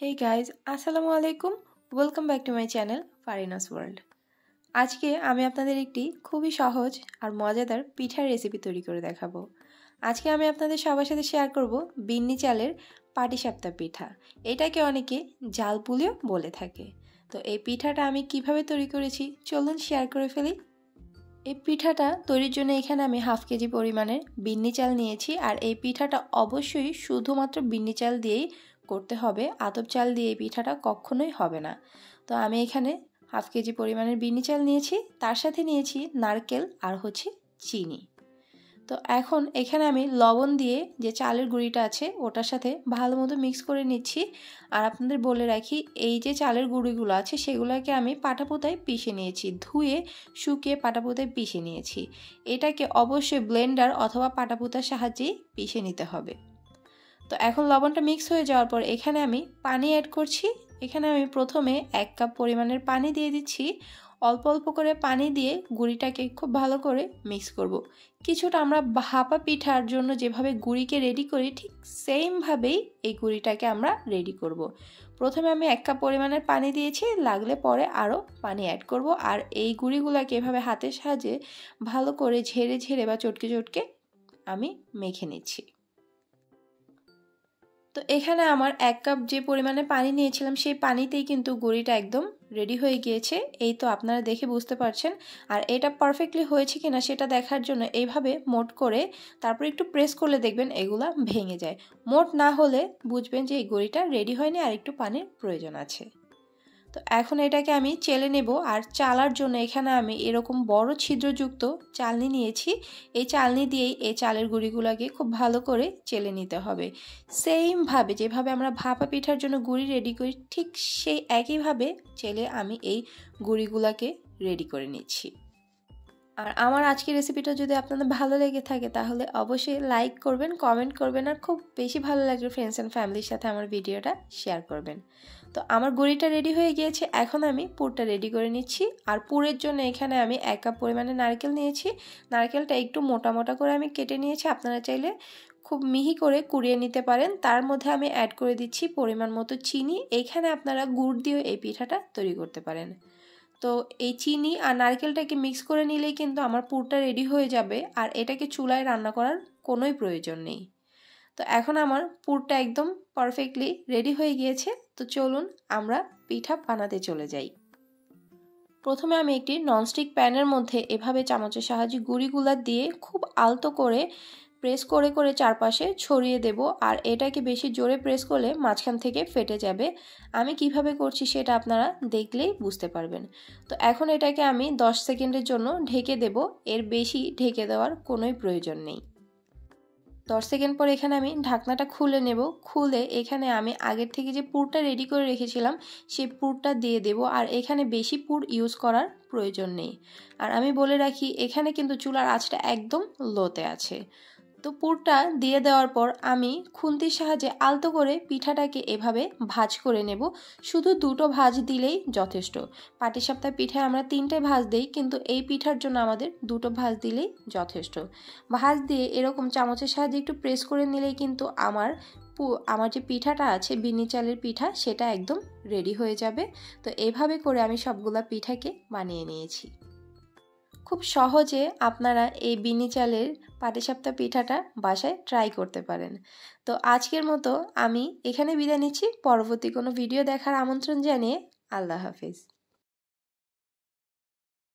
হেই guys আসসালামু আলাইকুম welcome back to my channel Farina's world আজকে আমি আপনাদের একটি খুবই সহজ আর মজাদার পিঠার রেসিপি তৈরি করে দেখাবো আজকে আমি আপনাদের সবার সাথে শেয়ার করব বিন্নি চালের পাটিসাপ্তা পিঠা এটাকে অনেকে জাল পুলিও বলে থাকে তো এই পিঠাটা আমি কিভাবে তৈরি করেছি চলুন শেয়ার করে ফেলি এই পিঠাটা তৈরির জন্য এখানে আমি হাফ কেজি পরিমাণের বিন্নি চাল নিয়েছি আর এই পিঠাটা অবশ্যই শুধুমাত্র বিন্নি চাল দিয়েই করতে হবে আতপ চাল দিয়ে এই পিঠাটা কখনোই হবে না তো আমি এখানে হাফ কেজি পরিমাণের বিনি চাল নিয়েছি তার সাথে নিয়েছি নারকেল আর হচ্ছে চিনি তো এখন এখানে আমি লবণ দিয়ে যে চালের গুঁড়িটা আছে ওটার সাথে ভালো মতো মিক্স করে নিচ্ছি আর আপনাদের বলে রাখি এই যে চালের গুঁড়িগুলো আছে সেগুলোকে আমি পাটাপোতায় পিষে নিয়েছি ধুয়ে শুকিয়ে পাটাপোতায় পিষে নিয়েছি এটাকে অবশ্যই ব্লেন্ডার অথবা পাটাপোতার সাহায্যেই পিষে নিতে হবে তো এখন লবণটা মিক্স হয়ে যাওয়ার পর এখানে আমি পানি অ্যাড করছি এখানে আমি প্রথমে এক কাপ পরিমাণের পানি দিয়ে দিচ্ছি অল্প অল্প করে পানি দিয়ে গুঁড়িটাকে খুব ভালো করে মিক্স করব। কিছুটা আমরা ভাপা পিঠার জন্য যেভাবে গুঁড়িকে রেডি করি ঠিক সেমভাবেই এই গুঁড়িটাকে আমরা রেডি করব। প্রথমে আমি এক কাপ পরিমাণের পানি দিয়েছি লাগলে পরে আরও পানি অ্যাড করব আর এই গুঁড়িগুলোকে এভাবে হাতের সাহায্যে ভালো করে ঝেড়ে ঝেড়ে বা চটকে চটকে আমি মেখে নিচ্ছি তো এখানে আমার এক কাপ যে পরিমাণে পানি নিয়েছিলাম সেই পানিতেই কিন্তু গুড়িটা একদম রেডি হয়ে গিয়েছে এই তো আপনারা দেখে বুঝতে পারছেন আর এটা পারফেক্টলি হয়েছে কিনা সেটা দেখার জন্য এইভাবে মোট করে তারপর একটু প্রেস করলে দেখবেন এগুলা ভেঙে যায় মোট না হলে বুঝবেন যে এই গড়িটা রেডি হয়নি আর একটু পানির প্রয়োজন আছে তো এখন এটাকে আমি চেলে নেব আর চালার জন্য এখানে আমি এরকম বড় ছিদ্রযুক্ত চালনি নিয়েছি এই চালনি দিয়েই এই চালের গুঁড়িগুলোকে খুব ভালো করে চেলে নিতে হবে সেমভাবে যেভাবে আমরা ভাপা পিঠার জন্য গুড়ি রেডি করি ঠিক সেই একইভাবে চেলে আমি এই গুঁড়িগুলোকে রেডি করে নিচ্ছি আর আমার আজকের রেসিপিটা যদি আপনাদের ভালো লেগে থাকে তাহলে অবশ্যই লাইক করবেন কমেন্ট করবেন আর খুব বেশি ভালো লাগবে ফ্রেন্ডস অ্যান্ড ফ্যামিলির সাথে আমার ভিডিওটা শেয়ার করবেন তো আমার গড়িটা রেডি হয়ে গিয়েছে এখন আমি পুরটা রেডি করে নিচ্ছি আর পুরের জন্য এখানে আমি এক কাপ পরিমাণে নারকেল নিয়েছি নারকেলটা একটু মোটা মোটা করে আমি কেটে নিয়েছি আপনারা চাইলে খুব মিহি করে কুড়িয়ে নিতে পারেন তার মধ্যে আমি অ্যাড করে দিচ্ছি পরিমাণ মতো চিনি এখানে আপনারা গুড় দিয়েও এই পিঠাটা তৈরি করতে পারেন তো এই চিনি আর নারকেলটাকে মিক্স করে নিলেই কিন্তু আমার পুরটা রেডি হয়ে যাবে আর এটাকে চুলায় রান্না করার কোনোই প্রয়োজন নেই তো এখন আমার পুরটা একদম পারফেক্টলি রেডি হয়ে গিয়েছে তো চলুন আমরা পিঠা বানাতে চলে যাই প্রথমে আমি একটি ননস্টিক প্যানের মধ্যে এভাবে চামচের সাহায্যে গুড়িগুলা দিয়ে খুব আলতো করে প্রেস করে করে চারপাশে ছড়িয়ে দেব আর এটাকে বেশি জোরে প্রেস করলে মাঝখান থেকে ফেটে যাবে আমি কিভাবে করছি সেটা আপনারা দেখলেই বুঝতে পারবেন তো এখন এটাকে আমি 10 সেকেন্ডের জন্য ঢেকে দেব এর বেশি ঢেকে দেওয়ার কোনোই প্রয়োজন নেই দশ সেকেন্ড পর এখানে আমি ঢাকনাটা খুলে নেব খুলে এখানে আমি আগের থেকে যে পুরটা রেডি করে রেখেছিলাম সেই পুরটা দিয়ে দেব আর এখানে বেশি পুর ইউজ করার প্রয়োজন নেই আর আমি বলে রাখি এখানে কিন্তু চুলার আঁচটা একদম লোতে আছে তো পুরটা দিয়ে দেওয়ার পর আমি খুন্তির সাহায্যে আলতো করে পিঠাটাকে এভাবে ভাজ করে নেব শুধু দুটো ভাজ দিলেই যথেষ্ট পাটিসাপ্তাহ পিঠায় আমরা তিনটে ভাজ দিই কিন্তু এই পিঠার জন্য আমাদের দুটো ভাজ দিলেই যথেষ্ট ভাজ দিয়ে এরকম চামচের সাহায্যে একটু প্রেস করে নিলেই কিন্তু আমার আমার যে পিঠাটা আছে বিনি চালের পিঠা সেটা একদম রেডি হয়ে যাবে তো এভাবে করে আমি সবগুলা পিঠাকে বানিয়ে নিয়েছি খুব সহজে আপনারা এই বিনি চালের পাটিসাপ্তা পিঠাটা বাসায় ট্রাই করতে পারেন তো আজকের মতো আমি এখানে বিদায় নিচ্ছি পরবর্তী কোনো ভিডিও দেখার আমন্ত্রণ জানিয়ে আল্লাহ হাফিজ